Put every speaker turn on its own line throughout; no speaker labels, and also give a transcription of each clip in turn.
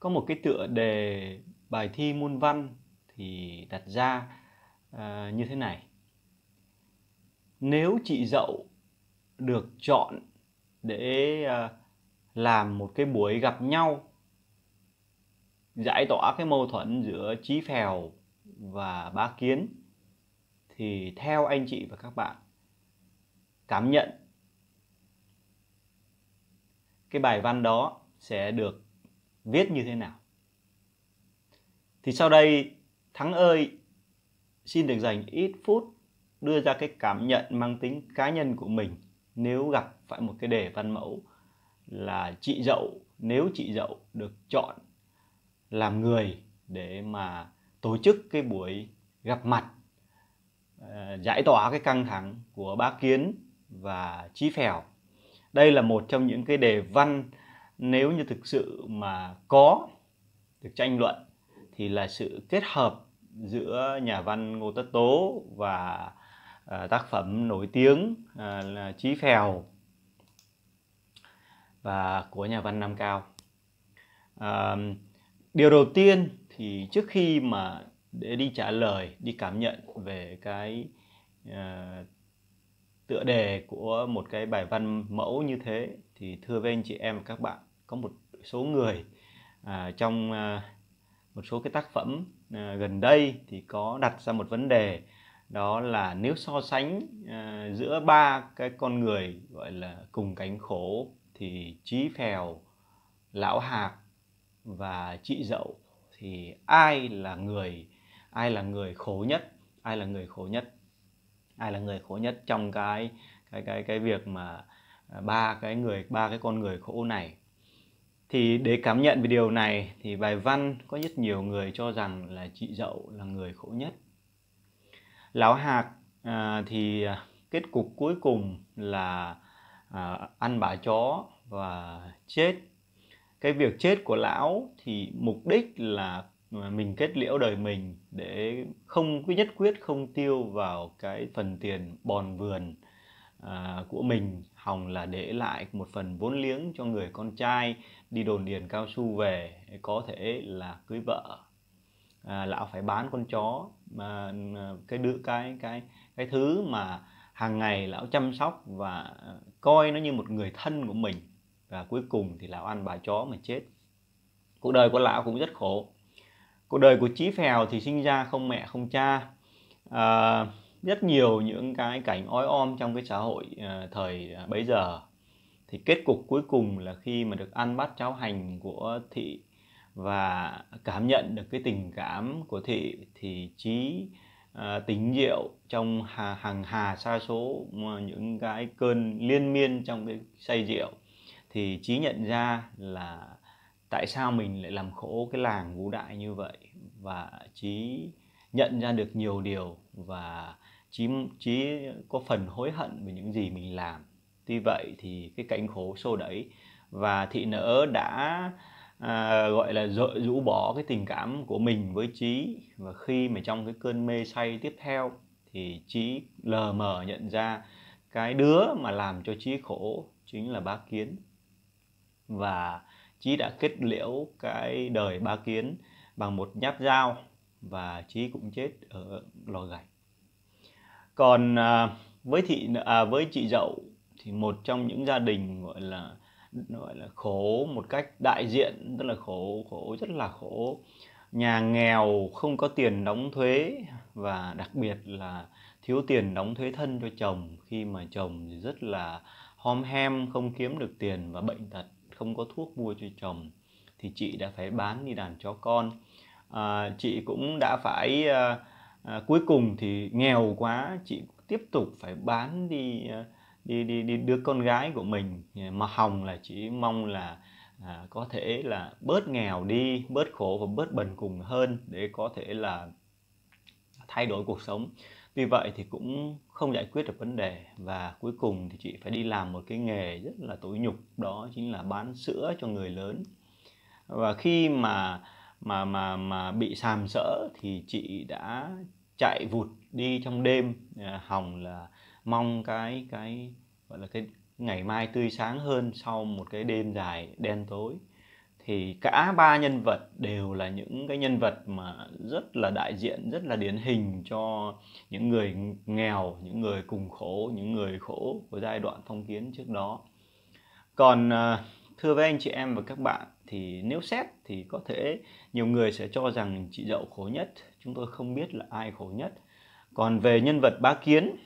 có một cái tựa đề bài thi môn văn thì đặt ra uh, như thế này nếu chị dậu được chọn để uh, làm một cái buổi gặp nhau giải tỏa cái mâu thuẫn giữa trí phèo và bá kiến thì theo anh chị và các bạn cảm nhận cái bài văn đó sẽ được viết như thế nào. Thì sau đây Thắng ơi xin được dành ít phút đưa ra cái cảm nhận mang tính cá nhân của mình nếu gặp phải một cái đề văn mẫu là chị dậu nếu chị dậu được chọn làm người để mà tổ chức cái buổi gặp mặt ờ, giải tỏa cái căng thẳng của bá kiến và chí phèo đây là một trong những cái đề văn nếu như thực sự mà có được tranh luận thì là sự kết hợp giữa nhà văn Ngô Tất Tố và ờ, tác phẩm nổi tiếng ờ, là Chí Phèo và của nhà văn Nam Cao. điều đầu tiên thì trước khi mà để đi trả lời, đi cảm nhận về cái ờ, tựa đề của một cái bài văn mẫu như thế thì thưa với anh chị em và các bạn có một số người à, trong à, một số cái tác phẩm à, gần đây thì có đặt ra một vấn đề đó là nếu so sánh à, giữa ba cái con người gọi là cùng cánh khổ thì Chí Phèo, Lão Hạc và Chị Dậu thì ai là người ai là người khổ nhất ai là người khổ nhất ai là người khổ nhất trong cái cái cái cái việc mà ba cái người ba cái con người khổ này thì để cảm nhận về điều này thì bài văn có rất nhiều người cho rằng là chị dậu là người khổ nhất lão hạc à, thì à, kết cục cuối cùng là à, ăn bả chó và chết cái việc chết của lão thì mục đích là à, mình kết liễu đời mình để không cứ nhất quyết không tiêu vào cái phần tiền bòn vườn à, của mình hòng là để lại một phần vốn liếng cho người con trai đi đồn điền cao su về có thể là cưới vợ à, lão phải bán con chó mà à, cái đứa cái cái cái thứ mà hàng ngày lão chăm sóc và coi nó như một người thân của mình và cuối cùng thì lão ăn bà chó mà chết cuộc đời của lão cũng rất khổ cuộc đời của chí phèo thì sinh ra không mẹ không cha à, rất nhiều những cái cảnh ói om trong cái xã hội à, thời à, bấy giờ thì kết cục cuối cùng là khi mà được ăn bát cháo hành của thị và cảm nhận được cái tình cảm của thị thì trí à, tính diệu trong hà, hàng hà sa số những cái cơn liên miên trong cái say rượu thì trí nhận ra là tại sao mình lại làm khổ cái làng vũ đại như vậy và trí nhận ra được nhiều điều và trí trí có phần hối hận về những gì mình làm Tuy vậy thì cái cảnh khổ sâu đấy và thị nỡ đã à, gọi là dội rũ bỏ cái tình cảm của mình với trí và khi mà trong cái cơn mê say tiếp theo thì trí lờ mờ nhận ra cái đứa mà làm cho trí khổ chính là bá kiến và trí đã kết liễu cái đời bá kiến bằng một nhát dao và trí cũng chết ở lò gạch còn à, với thị à, với chị dậu thì một trong những gia đình gọi là gọi là khổ một cách đại diện rất là khổ khổ rất là khổ nhà nghèo không có tiền đóng thuế và đặc biệt là thiếu tiền đóng thuế thân cho chồng khi mà chồng thì rất là hom hem không kiếm được tiền và bệnh tật không có thuốc mua cho chồng thì chị đã phải bán đi đàn chó con à, chị cũng đã phải à, à, cuối cùng thì nghèo quá chị tiếp tục phải bán đi à, đi đi đi đưa con gái của mình à, mà hồng là chỉ mong là à, có thể là bớt nghèo đi bớt khổ và bớt bần cùng hơn để có thể là thay đổi cuộc sống Vì vậy thì cũng không giải quyết được vấn đề và cuối cùng thì chị phải đi làm một cái nghề rất là tối nhục đó chính là bán sữa cho người lớn và khi mà mà mà mà bị sàm sỡ thì chị đã chạy vụt đi trong đêm à, hồng là mong cái cái gọi là cái ngày mai tươi sáng hơn sau một cái đêm dài đen tối thì cả ba nhân vật đều là những cái nhân vật mà rất là đại diện rất là điển hình cho những người nghèo những người cùng khổ những người khổ của giai đoạn phong kiến trước đó còn à, thưa với anh chị em và các bạn thì nếu xét thì có thể nhiều người sẽ cho rằng chị dậu khổ nhất chúng tôi không biết là ai khổ nhất còn về nhân vật bá kiến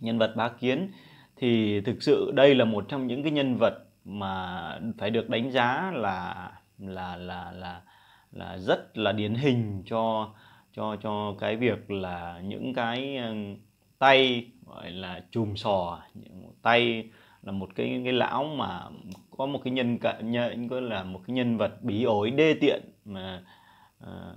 nhân vật bá kiến thì thực sự đây là một trong những cái nhân vật mà phải được đánh giá là là là là là rất là điển hình cho cho cho cái việc là những cái tay gọi là chùm sò những tay là một cái cái lão mà có một cái nhân cận nhân có là một cái nhân vật bí ối đê tiện mà ờ,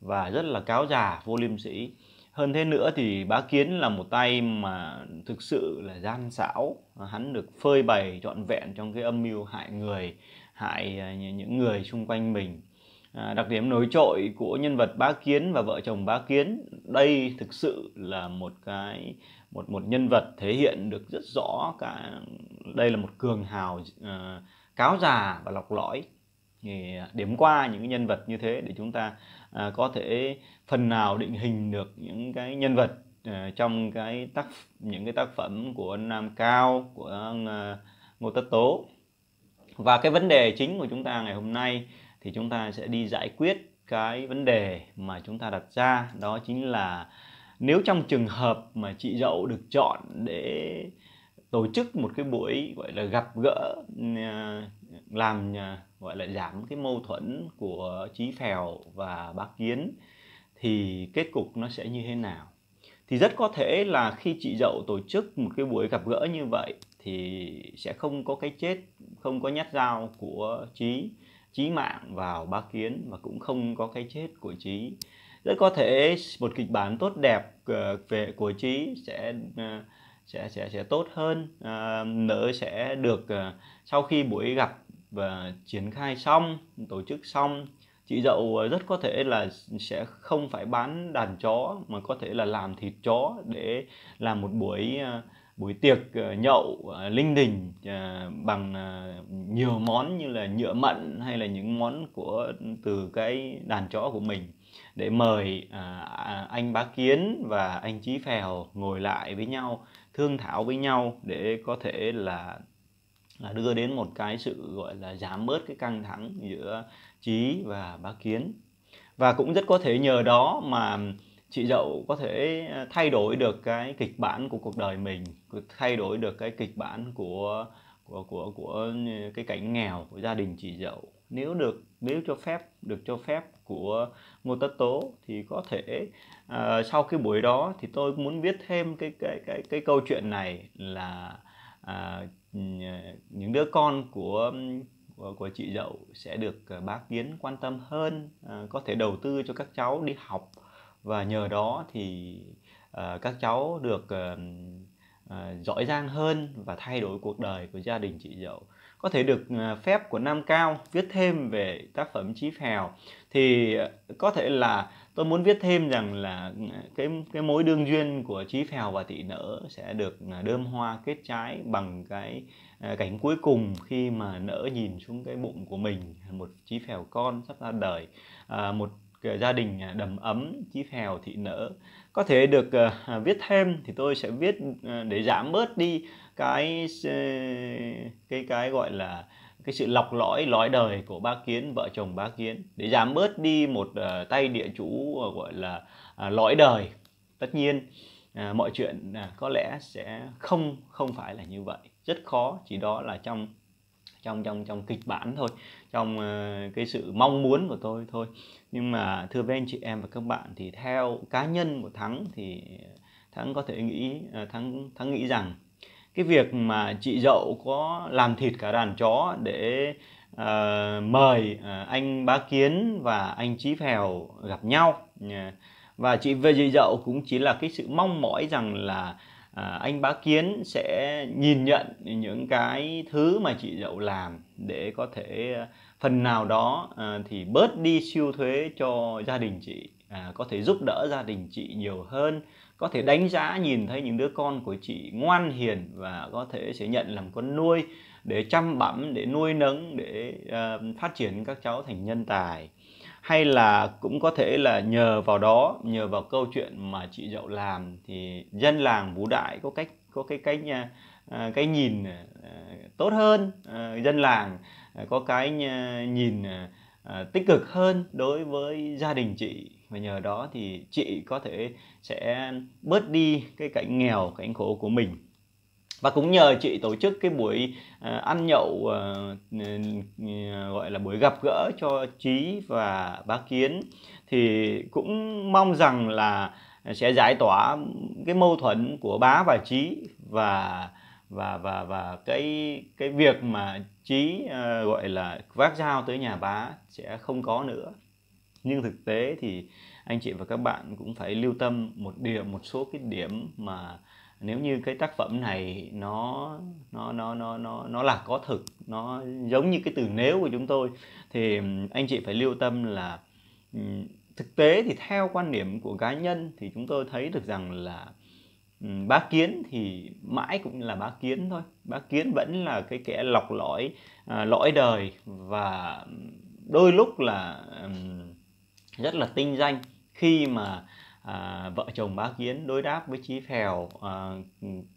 và rất là cáo già vô liêm sĩ hơn thế nữa thì bá kiến là một tay mà thực sự là gian xảo hắn được phơi bày trọn vẹn trong cái âm mưu hại người hại à, những người xung quanh mình à, đặc điểm nổi trội của nhân vật bá kiến và vợ chồng bá kiến đây thực sự là một cái một một nhân vật thể hiện được rất rõ cả đây là một cường hào uh, cáo già và lọc lõi thì à, điểm qua những nhân vật như thế để chúng ta à, có thể phần nào định hình được những cái nhân vật à, trong cái tác những cái tác phẩm của Nam Cao của Ngô Tất Tố và cái vấn đề chính của chúng ta ngày hôm nay thì chúng ta sẽ đi giải quyết cái vấn đề mà chúng ta đặt ra đó chính là nếu trong trường hợp mà chị dậu được chọn để tổ chức một cái buổi gọi là gặp gỡ làm gọi là giảm cái mâu thuẫn của Chí Phèo và Bá Kiến thì kết cục nó sẽ như thế nào thì rất có thể là khi chị Dậu tổ chức một cái buổi gặp gỡ như vậy thì sẽ không có cái chết không có nhát dao của Chí Chí mạng vào Bá Kiến và cũng không có cái chết của Chí rất có thể một kịch bản tốt đẹp ờ, về của Chí sẽ ờ, sẽ sẽ sẽ tốt hơn à, sẽ được sau khi buổi gặp và triển khai xong tổ chức xong chị dậu rất có thể là sẽ không phải bán đàn chó mà có thể là làm thịt chó để làm một buổi à, buổi tiệc à, nhậu à, linh đình bằng nhiều món như là nhựa mận hay là những món của từ cái đàn chó của mình để mời anh bá kiến và anh chí phèo ngồi lại với nhau thương thảo với nhau để có thể là là đưa đến một cái sự gọi là giảm bớt cái căng thẳng giữa trí và bá kiến và cũng rất có thể nhờ đó mà chị dậu có thể ờ, thay đổi được cái kịch bản của cuộc đời mình thay đổi được cái kịch bản của của của của cái cảnh nghèo của gia đình chị dậu nếu được nếu cho phép được cho phép của ngô tất tố thì có thể uh, sau cái buổi đó thì tôi muốn viết thêm cái cái cái cái câu chuyện này là à, những đứa con của của chị dậu sẽ được à, bác kiến quan tâm hơn à, có thể đầu tư cho các cháu đi học và nhờ đó thì à, các cháu được à, à giỏi giang hơn và thay đổi cuộc đời của gia đình chị dậu có thể được à, phép của Nam Cao viết thêm về tác phẩm Chí Phèo thì có thể là tôi muốn viết thêm rằng là à, cái cái mối đương duyên của Chí Phèo và Thị Nở sẽ được à, đơm hoa kết trái bằng cái à, cảnh cuối cùng khi mà nỡ nhìn xuống cái bụng của mình một Chí Phèo con sắp ra đời một gia đình đầm ấm Chí Phèo Thị Nở có thể được viết thêm thì tôi sẽ viết để giảm bớt đi cái cái cái gọi là cái sự lọc lõi lõi đời của bác kiến vợ chồng bác kiến để giảm bớt đi một uh, tay địa chủ uh, gọi là uh, lõi đời tất nhiên uh, mọi chuyện uh, có lẽ sẽ không không phải là như vậy rất khó chỉ đó là trong trong trong trong kịch bản thôi trong uh, cái sự mong muốn của tôi thôi nhưng mà thưa với anh chị em và các bạn thì theo cá nhân của thắng thì thắng có thể nghĩ thắng thắng nghĩ rằng cái việc mà chị dậu có làm thịt cả đàn chó để uh, mời uh, anh bá kiến và anh chí phèo gặp nhau và chị về chị dậu cũng chỉ là cái sự mong mỏi rằng là à, anh bá kiến sẽ nhìn nhận những cái thứ mà chị dậu làm để có thể phần nào đó à, thì bớt đi siêu thuế cho gia đình chị à, có thể giúp đỡ gia đình chị nhiều hơn có thể đánh giá nhìn thấy những đứa con của chị ngoan hiền và có thể sẽ nhận làm con nuôi để chăm bẵm để nuôi nấng để uh, phát triển các cháu thành nhân tài hay là cũng có thể là nhờ vào đó nhờ vào câu chuyện mà chị dậu làm thì dân làng vũ đại có cách có cái cách uh, cái nhìn uh, tốt hơn uh, dân làng Ờ, có cái nhìn ờ, ờ, tích cực hơn đối với gia đình chị và nhờ đó thì chị có thể sẽ bớt đi cái cảnh nghèo cảnh khổ của mình và cũng nhờ chị tổ chức cái buổi ăn nhậu gọi là buổi gặp gỡ cho trí và bá kiến thì cũng mong rằng là sẽ giải tỏa cái mâu thuẫn của bá và trí và và và và cái cái việc mà trí uh, gọi là vác dao tới nhà bá sẽ không có nữa nhưng thực tế thì anh chị và các bạn cũng phải lưu tâm một điểm một số cái điểm mà nếu như cái tác phẩm này nó nó nó nó nó nó là có thực nó giống như cái từ nếu của chúng tôi thì anh chị phải lưu tâm là thực tế thì theo quan điểm của cá nhân thì chúng tôi thấy được rằng là Ừ, bá kiến thì mãi cũng là bá kiến thôi bá kiến vẫn là cái kẻ lọc lõi à, lõi đời và đôi lúc là um, rất là tinh danh khi mà à, vợ chồng bá kiến đối đáp với chí phèo à,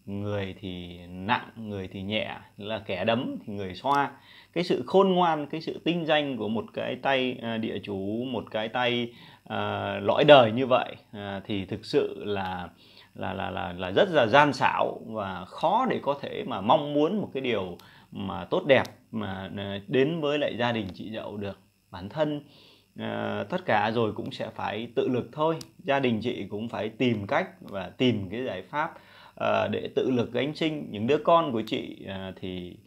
người thì nặng người thì nhẹ là kẻ đấm thì người xoa cái sự khôn ngoan cái sự tinh danh của một cái tay à, địa chủ một cái tay à, lõi đời như vậy à, thì thực sự là là là là là rất là gian xảo và khó để có thể mà mong muốn một cái điều mà tốt đẹp mà à, đến với lại gia đình chị dậu được bản thân uh, tất cả rồi cũng sẽ phải tự lực thôi gia đình chị cũng phải tìm cách và tìm cái giải pháp uh, để tự lực gánh sinh những đứa con của chị uh, thì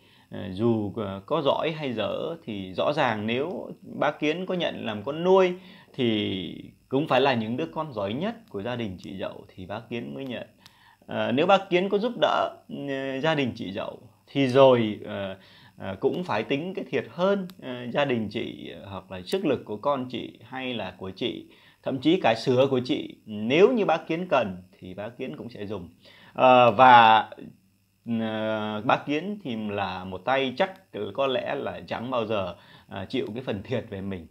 dù có giỏi hay dở thì rõ ràng nếu bác kiến có nhận làm con nuôi thì cũng phải là những đứa con giỏi nhất của gia đình chị dậu thì bác kiến mới nhận à, nếu bác kiến có giúp đỡ uh, gia đình chị dậu thì rồi uh, uh, cũng phải tính cái thiệt hơn uh, gia đình chị uh, hoặc là sức lực của con chị hay là của chị thậm chí cả sữa của chị nếu như bác kiến cần thì bác kiến cũng sẽ dùng à, và bác kiến thì là một tay chắc có lẽ là chẳng bao giờ chịu cái phần thiệt về mình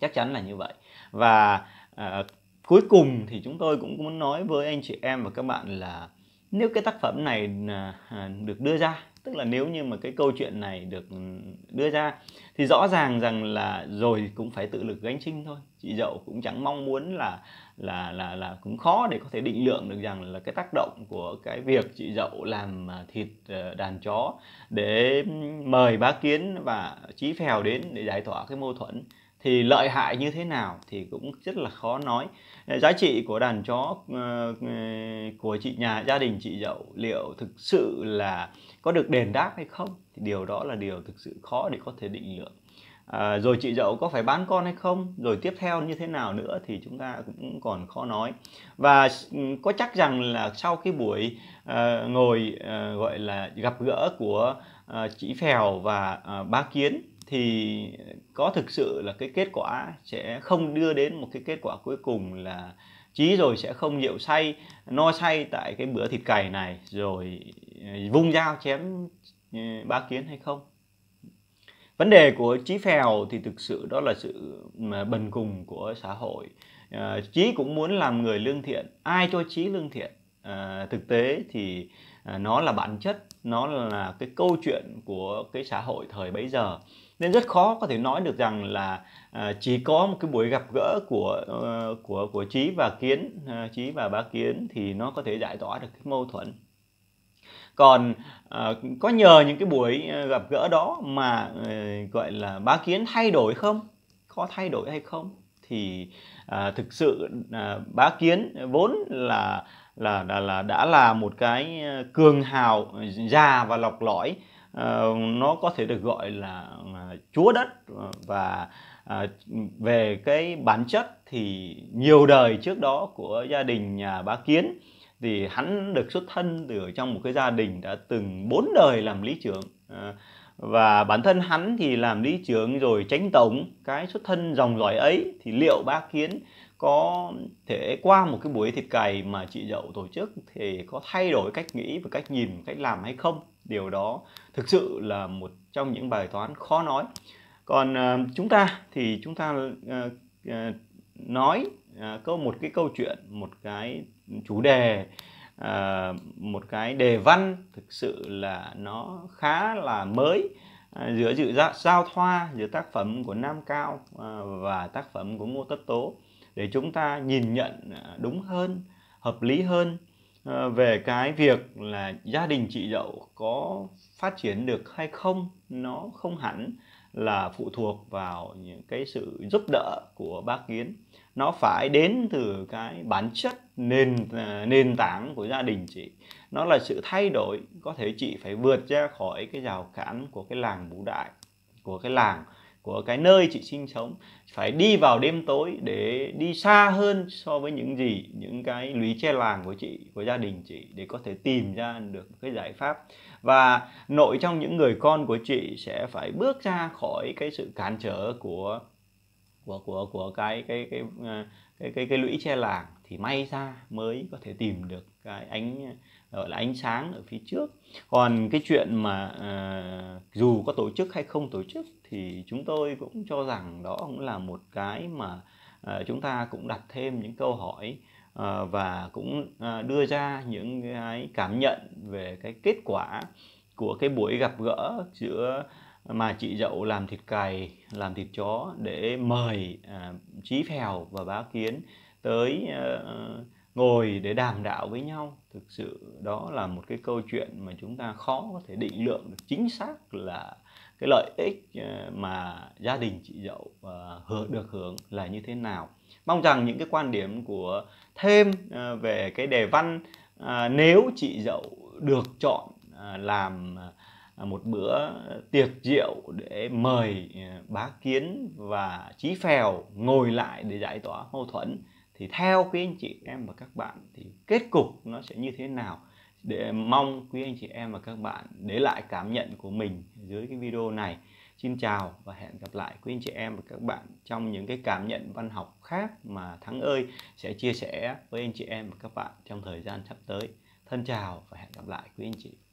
chắc chắn là như vậy và à, cuối cùng thì chúng tôi cũng muốn nói với anh chị em và các bạn là nếu cái tác phẩm này à, à, được đưa ra tức là nếu như mà cái câu chuyện này được đưa ra thì rõ ràng rằng là rồi cũng phải tự lực gánh chinh thôi chị dậu cũng chẳng mong muốn là là là là cũng khó để có thể định lượng được rằng là cái tác động của cái việc chị dậu làm à, thịt à, đàn chó để mời bá kiến và chí phèo đến để giải tỏa cái mâu thuẫn thì lợi hại như thế nào thì cũng rất là khó nói ờ, giá trị của đàn chó ờ, ờ, của chị nhà gia đình chị dậu liệu thực sự là có được đền đáp hay không thì điều đó là điều thực sự khó để có thể định lượng à, rồi chị dậu có phải bán con hay không rồi tiếp theo như thế nào nữa thì chúng ta cũng còn khó nói và ừ, có chắc rằng là sau cái buổi uh, ngồi uh, gọi là gặp gỡ của uh, chị phèo và uh, bá kiến thì có thực sự là cái kết quả sẽ không đưa đến một cái kết quả cuối cùng là chí rồi sẽ không rượu say no say tại cái bữa thịt cày này rồi ờ, vung dao chém ờ, ba kiến hay không vấn đề của trí phèo thì thực sự đó là sự bần cùng của xã hội trí ờ, cũng muốn làm người lương thiện ai cho trí lương thiện thực tế thì nó là bản chất nó là cái câu chuyện của cái xã hội thời bấy giờ nên rất khó có thể nói được rằng là à, chỉ có một cái buổi gặp gỡ của ờ, của của trí và kiến trí à, và bá kiến thì nó có thể giải tỏa được cái mâu thuẫn còn à, có nhờ những cái buổi ờ, gặp gỡ đó mà ờ, gọi là bá kiến thay đổi không có thay đổi hay không thì thực sự bá kiến vốn là là, là là đã là một cái cường hào già và lọc lõi Ờ, nó có thể được gọi là à, chúa đất ờ, và à, về cái bản chất thì nhiều đời trước đó của gia đình nhà bá kiến thì hắn được xuất thân từ trong một cái gia đình đã từng bốn đời làm lý trưởng ờ, và bản thân hắn thì làm lý trưởng rồi tránh tổng cái xuất thân dòng dõi ấy thì liệu bá kiến có thể qua một cái buổi thịt cày mà chị dậu tổ chức thì có thay đổi cách nghĩ và cách nhìn cách làm hay không điều đó thực sự là một trong những bài toán khó nói còn ờ, chúng ta thì chúng ta ờ, ờ, nói uh, câu một cái câu chuyện một cái chủ đề một cái đề văn thực sự là nó khá là mới uh, giữa sự dạ, giao thoa giữa tác phẩm của nam cao và tác phẩm của ngô tất tố để chúng ta nhìn nhận đúng hơn hợp lý hơn Ờ, về cái việc là gia đình chị dậu có phát triển được hay không nó không hẳn là phụ thuộc vào những cái sự giúp đỡ của bác kiến nó phải đến từ cái bản chất nền ờ, nền tảng của gia đình chị nó là sự thay đổi có thể chị phải vượt ra khỏi cái rào cản của cái làng vũ đại của cái làng của cái nơi chị sinh sống phải đi vào đêm tối để đi xa hơn so với những gì những cái lũy che làng của chị của gia đình chị để có thể tìm ra được cái giải pháp và nội trong những người con của chị sẽ phải bước ra khỏi cái sự cản trở của của của của cái cái cái à, cái cái, cái, lũy che làng thì may ra mới có thể tìm được cái ánh gọi là ánh sáng ở phía trước còn cái chuyện mà uh, dù có tổ chức hay không tổ chức thì chúng tôi cũng cho rằng đó cũng là một cái mà uh, chúng ta cũng đặt thêm những câu hỏi uh, và cũng uh, đưa ra những cái cảm nhận về cái kết quả của cái buổi gặp gỡ giữa mà chị dậu làm thịt cày làm thịt chó để mời uh, trí phèo và bá kiến tới uh, ngồi để đàm đạo với nhau thực sự đó là một cái câu chuyện mà chúng ta khó có thể định lượng được chính xác là cái lợi ích ờ, mà gia đình chị dậu ờ, hưởng được hưởng là như thế nào mong rằng những cái quan điểm của thêm ờ, về cái đề văn nếu chị dậu được chọn làm một bữa tiệc rượu để mời bá kiến và chí phèo ngồi lại để giải tỏa mâu thuẫn thì theo quý anh chị em và các bạn thì kết cục nó sẽ như thế nào để mong quý anh chị em và các bạn để lại cảm nhận của mình dưới cái video này xin chào và hẹn gặp lại quý anh chị em và các bạn trong những cái cảm nhận văn học khác mà thắng ơi sẽ chia sẻ với anh chị em và các bạn trong thời gian sắp tới thân chào và hẹn gặp lại quý anh chị